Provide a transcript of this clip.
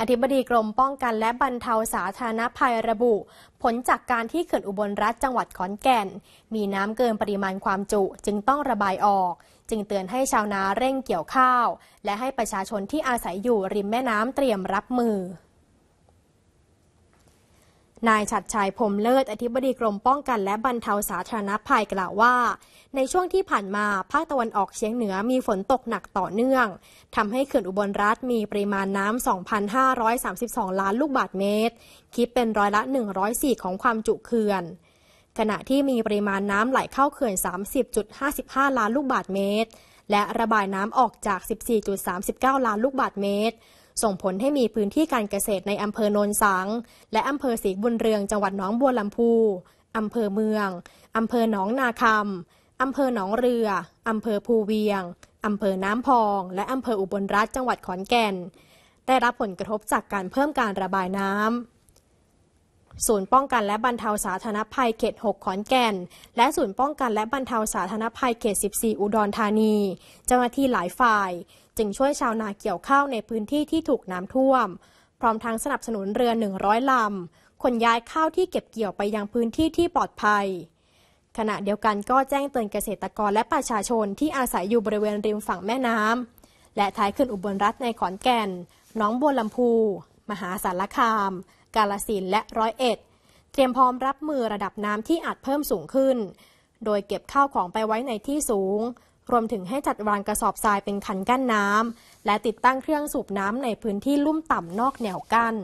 อธิบดีกรมป้องกันและบรรเทาสาธารณภัยระบุ ผลจากการที่เขื่อนอุบลรัฐจังหวัดขอนแก่น มีน้ำเกินปริมาณความจุจึงต้องระบายออก จึงเตือนให้ชาวนาเร่งเกี่ยวข้าว และให้ประชาชนที่อาศัยอยู่ริมแม่น้ำเตรียมรับมือนายชัดชัยพรมเลิศอธิบดีกรมป้องกันและบรรเทาสาธารณภัยกล่าวว่า ในช่วงที่ผ่านมา ภาคตะวันออกเฉียงเหนือมีฝนตกหนักต่อเนื่อง ทำให้เขื่อนอุบลรัฐมีปริมาณน้ำ 2,532 ล้านลูกบาศก์เมตร คิดเป็นร้อยละ 104 ของความจุเขื่อน ขณะที่มีปริมาณน้ำไหลเข้าเขื่อน 30.55 ล้านลูกบาศก์เมตร และระบายน้ำออกจาก 14.39 ล้านลูกบาศก์เมตรส่งผลให้มีพื้นที่การเกษตรในอำเภอโนนสัง และอำเภอศรีบุญเรืองจังหวัดหนองบัวลำพูอำเภอเมืองอำเภอหนองนาคำอำเภอหนองเรืออำเภอภูเวียงอำเภอน้ำพอง และอำเภออุบลรัฐจังหวัดขอนแก่นได้รับผลกระทบจากการเพิ่มการระบายน้ำศูนย์ป้องกันและบรรเทาสาธารณภัยเขต6ขอนแก่น และศูนย์ป้องกันและบรรเทาสาธารณภัยเขต 14 อุดรธานี เจ้าหน้าที่หลายฝ่าย จึงช่วยชาวนาเกี่ยวข้าวในพื้นที่ที่ถูกน้ำท่วม พร้อมทั้งสนับสนุนเรือ 100ลำขนย้ายข้าวที่เก็บเกี่ยวไปยังพื้นที่ที่ปลอดภัย ขณะเดียวกันก็แจ้งเตือนเกษตรกรและประชาชนที่อาศัยอยู่บริเวณริมฝั่งแม่น้ำและท้ายขึ้นอุบลรัฐในขอนแก่นน้องบัวลำพู มหาสารคามกาลสินและร้อยเอ็ดเตรียมพร้อมรับมือระดับน้ำที่อาจเพิ่มสูงขึ้น โดยเก็บข้าวของไปไว้ในที่สูง รวมถึงให้จัดวางกระสอบทรายเป็นคันกั้นน้ำ และติดตั้งเครื่องสูบน้ำในพื้นที่ลุ่มต่ำนอกแนวกั้น